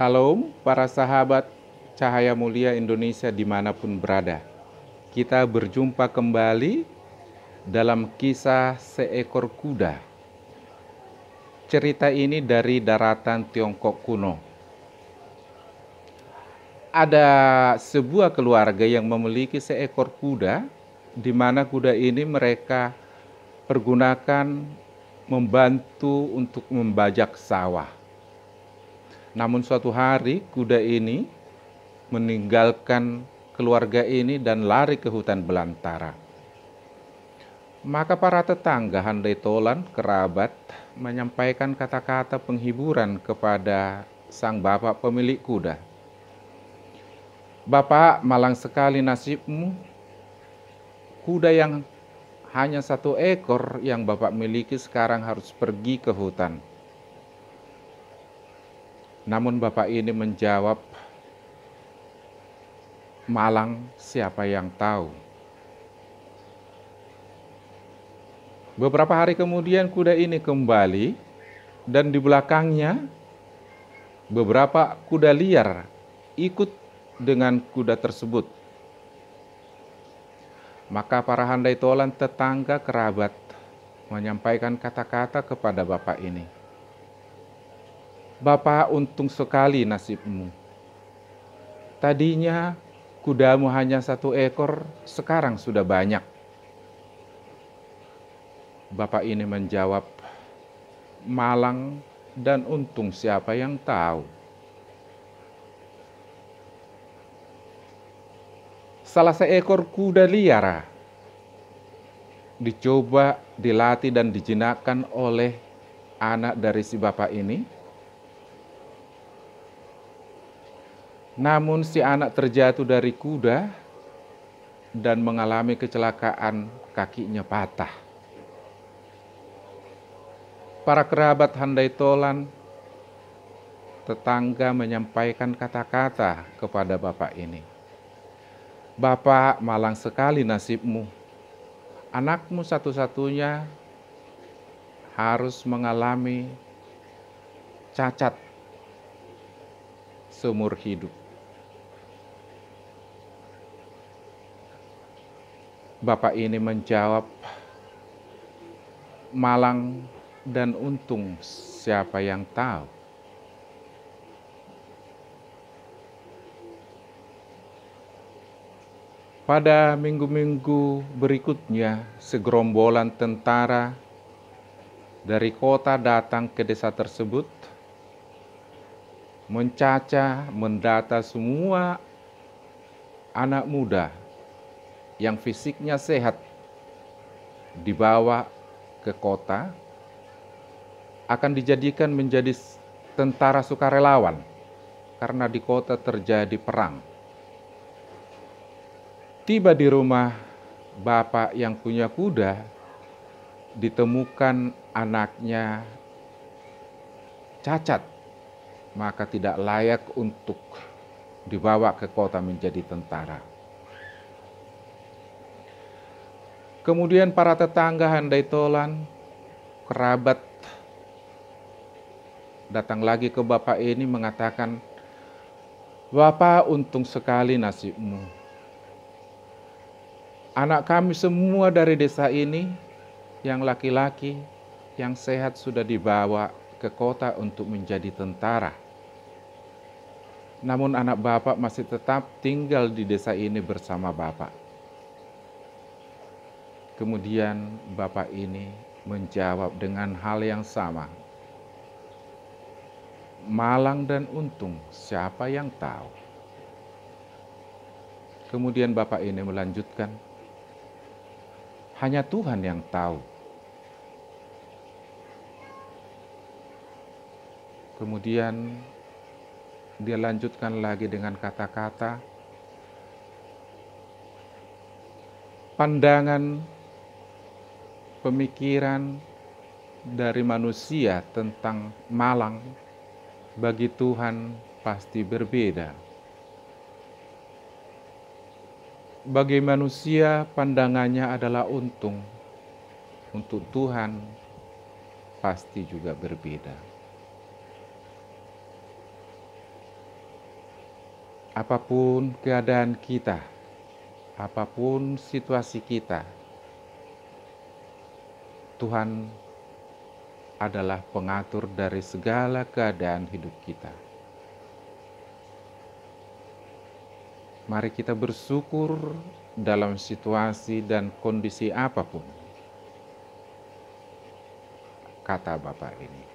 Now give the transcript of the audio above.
Salam para sahabat Cahaya Mulia Indonesia dimanapun berada. Kita berjumpa kembali dalam kisah seekor kuda. Cerita ini dari daratan Tiongkok kuno. Ada sebuah keluarga yang memiliki seekor kuda, di mana kuda ini mereka pergunakan membantu untuk membajak sawah namun suatu hari kuda ini meninggalkan keluarga ini dan lari ke hutan belantara. Maka para tetangga handai tolan kerabat menyampaikan kata-kata penghiburan kepada sang bapak pemilik kuda. Bapak, malang sekali nasibmu. Kuda yang hanya satu ekor yang bapak miliki sekarang harus pergi ke hutan. Namun Bapak ini menjawab, malang siapa yang tahu. Beberapa hari kemudian kuda ini kembali dan di belakangnya beberapa kuda liar ikut dengan kuda tersebut. Maka para handai tolan tetangga kerabat menyampaikan kata-kata kepada bapak ini. Bapak untung sekali nasibmu. Tadinya kudamu hanya satu ekor, sekarang sudah banyak. Bapak ini menjawab, malang dan untung siapa yang tahu. Salah seekor kuda liar dicoba, dilatih, dan dijinakkan oleh anak dari si bapak ini Namun si anak terjatuh dari kuda dan mengalami kecelakaan kakinya patah. Para kerabat handai tolan tetangga menyampaikan kata-kata kepada bapak ini. Bapak malang sekali nasibmu. Anakmu satu-satunya harus mengalami cacat seumur hidup. Bapak ini menjawab, malang dan untung siapa yang tahu. Pada minggu-minggu berikutnya, segerombolan tentara dari kota datang ke desa tersebut, mencaca, mendata semua anak muda yang fisiknya sehat dibawa ke kota akan dijadikan menjadi tentara sukarelawan karena di kota terjadi perang. Tiba di rumah bapak yang punya kuda, ditemukan anaknya cacat, maka tidak layak untuk dibawa ke kota menjadi tentara. Kemudian para tetangga handai tolan, kerabat datang lagi ke bapak ini mengatakan, Bapak untung sekali nasibmu. Anak kami semua dari desa ini, yang laki-laki, yang sehat sudah dibawa ke kota untuk menjadi tentara. Namun anak bapak masih tetap tinggal di desa ini bersama bapak. Kemudian bapak ini menjawab dengan hal yang sama. Malang dan untung, siapa yang tahu? Kemudian bapak ini melanjutkan, hanya Tuhan yang tahu. Kemudian dia lanjutkan lagi dengan kata-kata, pandangan pemikiran dari manusia tentang malang bagi Tuhan pasti berbeda. Bagi manusia, pandangannya adalah untung. Untuk Tuhan, pasti juga berbeda. Apapun keadaan kita, apapun situasi kita, Tuhan adalah pengatur dari segala keadaan hidup kita. Mari kita bersyukur dalam situasi dan kondisi apapun, kata Bapak ini.